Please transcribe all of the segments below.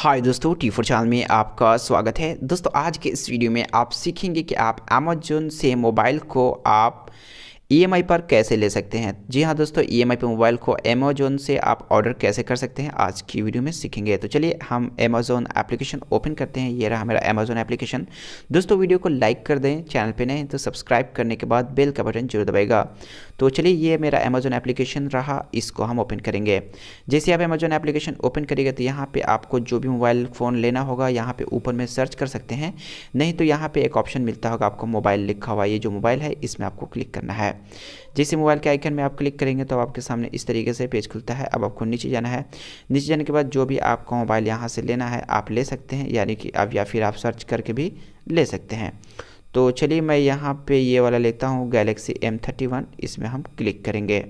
हाय दोस्तों T four channel में आपका स्वागत है दोस्तों आज के इस वीडियो में आप सीखेंगे कि आप अमेजोन से मोबाइल को आप ई e पर कैसे ले सकते हैं जी हाँ दोस्तों ईएमआई पर मोबाइल को अमेजोन से आप ऑर्डर कैसे कर सकते हैं आज की वीडियो में सीखेंगे तो चलिए हम अमेजोन एप्लीकेशन ओपन करते हैं ये रहा मेरा अमेजोन एप्लीकेशन दोस्तों वीडियो को लाइक कर दें चैनल पर नहीं तो सब्सक्राइब करने के बाद बेल का बटन जरूर दबाएगा तो चलिए ये मेरा अमेज़ोन एप्लीकेशन रहा इसको हम ओपन करेंगे जैसे आप अमेज़ोन एप्लीकेशन ओपन करेंगे तो यहाँ पे आपको जो भी मोबाइल फ़ोन लेना होगा यहाँ पे ऊपर में सर्च कर सकते हैं नहीं तो यहाँ पे एक ऑप्शन मिलता होगा आपको मोबाइल लिखा हुआ ये जो मोबाइल है इसमें आपको क्लिक करना है जैसे मोबाइल के आइकन में आप क्लिक करेंगे तो आपके सामने इस तरीके से पेज खुलता है अब आपको नीचे जाना है नीचे जाने के बाद जो भी आपका मोबाइल यहाँ से लेना है आप ले सकते हैं यानी कि अब या फिर आप सर्च करके भी ले सकते हैं तो चलिए मैं यहाँ पे ये वाला लेता हूँ गैलेक्सी एम थर्टी वन इसमें हम क्लिक करेंगे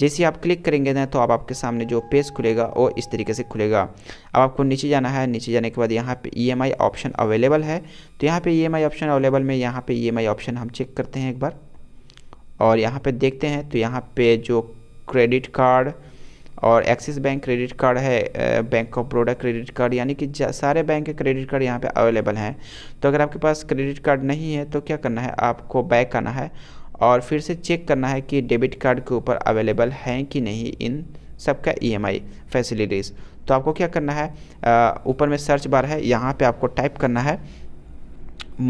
जैसे आप क्लिक करेंगे ना तो आप आपके सामने जो पेज खुलेगा वो इस तरीके से खुलेगा अब आपको नीचे जाना है नीचे जाने के बाद यहाँ पे ई ऑप्शन अवेलेबल है तो यहाँ पे ई ऑप्शन अवेलेबल में यहाँ पे ई e ऑप्शन हम चेक करते हैं एक बार और यहाँ पे देखते हैं तो यहाँ पे जो क्रेडिट कार्ड और एक्सिस बैंक क्रेडिट कार्ड है bank of Baroda credit card यानी कि सारे बैंक के क्रेडिट कार्ड यहाँ पे अवेलेबल हैं तो अगर आपके पास क्रेडिट कार्ड नहीं है तो क्या करना है आपको बैक आना है और फिर से चेक करना है कि डेबिट कार्ड के ऊपर अवेलेबल हैं कि नहीं इन सबका ई एम फैसिलिटीज़ तो आपको क्या करना है ऊपर में सर्च बार है यहाँ पर आपको टाइप करना है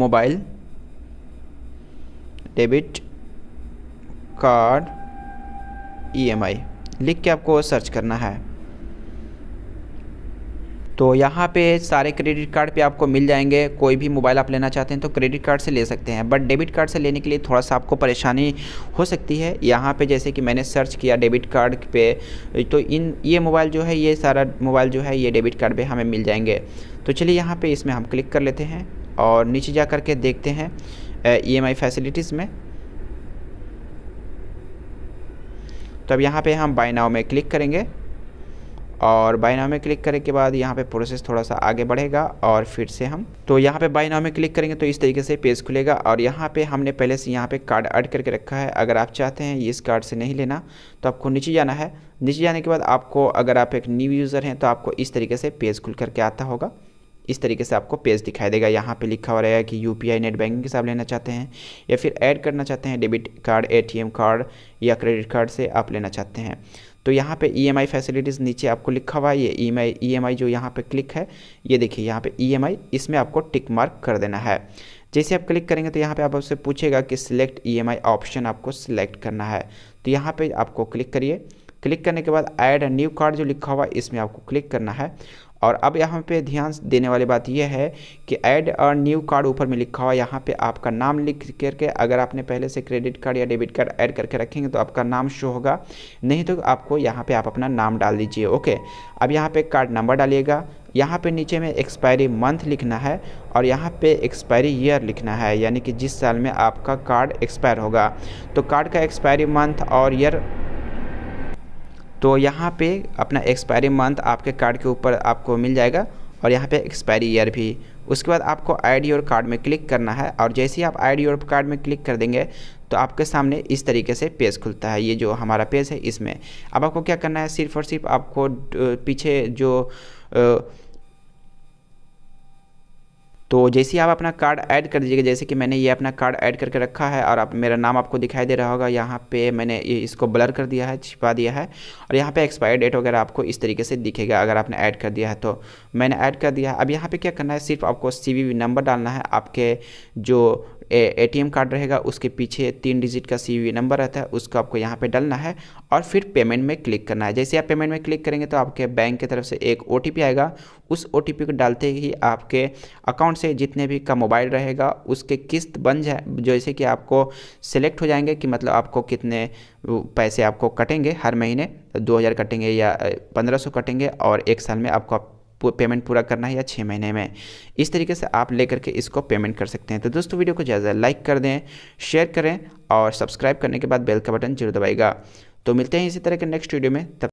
mobile debit card E M I लिख के आपको सर्च करना है तो यहाँ पे सारे क्रेडिट कार्ड पे आपको मिल जाएंगे कोई भी मोबाइल आप लेना चाहते हैं तो क्रेडिट कार्ड से ले सकते हैं बट डेबिट कार्ड से लेने के लिए थोड़ा सा आपको परेशानी हो सकती है यहाँ पे जैसे कि मैंने सर्च किया डेबिट कार्ड पे तो इन ये मोबाइल जो है ये सारा मोबाइल जो है ये डेबिट कार्ड पे हमें मिल जाएंगे तो चलिए यहाँ पर इसमें हम क्लिक कर लेते हैं और नीचे जा कर के देखते हैं ई फैसिलिटीज़ e में तो अब यहाँ पे हम बाय नाव में क्लिक करेंगे और बाय नाव में क्लिक करने के बाद यहाँ पे प्रोसेस थोड़ा सा आगे बढ़ेगा और फिर से हम तो यहाँ पे बाय नाव में क्लिक करेंगे तो इस तरीके से पेज खुलेगा और यहाँ पे हमने पहले से यहाँ पे कार्ड ऐड करके रखा है अगर आप चाहते हैं इस कार्ड से नहीं लेना तो आपको नीचे जाना है नीचे जाने के बाद आपको अगर आप एक न्यू यूज़र हैं तो आपको इस तरीके से पेज खुल करके आता होगा इस तरीके से आपको पेज दिखाई देगा यहाँ पे लिखा हुआ रहेगा कि आई नेट बैंकिंग के साथ लेना चाहते हैं या फिर ऐड करना चाहते हैं डेबिट कार्ड एटीएम कार्ड या क्रेडिट कार्ड से आप लेना चाहते हैं तो यहाँ पे ईएमआई e फैसिलिटीज़ नीचे आपको लिखा हुआ है ये ई e एम e जो यहाँ पर क्लिक है ये देखिए यहाँ पे ई इसमें आपको टिक मार्क कर देना है जैसे आप क्लिक करेंगे तो यहाँ पर आप आपसे पूछेगा कि सिलेक्ट ई ऑप्शन आपको सिलेक्ट करना है तो यहाँ पर आपको क्लिक करिए क्लिक करने के बाद ऐड न्यू कार्ड जो लिखा हुआ है इसमें आपको क्लिक करना है और अब यहाँ पे ध्यान देने वाली बात यह है कि ऐड और न्यू कार्ड ऊपर में लिखा हुआ यहाँ पे आपका नाम लिख करके अगर आपने पहले से क्रेडिट कार्ड या डेबिट कार्ड ऐड करके रखेंगे तो आपका नाम शो होगा नहीं तो आपको यहाँ पे आप अपना नाम डाल दीजिए ओके अब यहाँ पे कार्ड नंबर डालिएगा यहाँ पे नीचे में एक्सपायरी मंथ लिखना है और यहाँ पे एक्सपायरी ईयर लिखना है यानी कि जिस साल में आपका कार्ड एक्सपायर होगा तो कार्ड का एक्सपायरी मंथ और ईयर तो यहाँ पे अपना एक्सपायरी मंथ आपके कार्ड के ऊपर आपको मिल जाएगा और यहाँ पे एक्सपायरी ईयर भी उसके बाद आपको आईडी और कार्ड में क्लिक करना है और जैसे ही आप आईडी और कार्ड में क्लिक कर देंगे तो आपके सामने इस तरीके से पेज खुलता है ये जो हमारा पेज है इसमें अब आपको क्या करना है सिर्फ और सिर्फ आपको पीछे जो आ, तो जैसे ही आप अपना कार्ड ऐड कर दीजिएगा जैसे कि मैंने ये अपना कार्ड ऐड करके रखा है और आप मेरा नाम आपको दिखाई दे रहा होगा यहाँ पे मैंने ये इसको ब्लर कर दिया है छिपा दिया है और यहाँ पे एक्सपायर डेट वगैरह आपको इस तरीके से दिखेगा अगर आपने ऐड कर दिया है तो मैंने ऐड कर दिया है अब यहाँ पर क्या करना है सिर्फ आपको सी नंबर डालना है आपके जो ए टी कार्ड रहेगा उसके पीछे तीन डिजिट का सी नंबर रहता है उसको आपको यहाँ पे डालना है और फिर पेमेंट में क्लिक करना है जैसे आप पेमेंट में क्लिक करेंगे तो आपके बैंक की तरफ से एक ओ आएगा उस ओ को डालते ही आपके अकाउंट से जितने भी का मोबाइल रहेगा उसके किस्त बन जाए जैसे कि आपको सेलेक्ट हो जाएंगे कि मतलब आपको कितने पैसे आपको कटेंगे हर महीने दो हज़ार कटेंगे या पंद्रह सौ कटेंगे और एक साल में आपको पेमेंट पूरा करना है या छः महीने में इस तरीके से आप ले करके इसको पेमेंट कर सकते हैं तो दोस्तों वीडियो को ज़्यादा लाइक कर दें शेयर करें और सब्सक्राइब करने के बाद बेल का बटन जरूर दबाएगा तो मिलते हैं इसी तरह के नेक्स्ट वीडियो में तब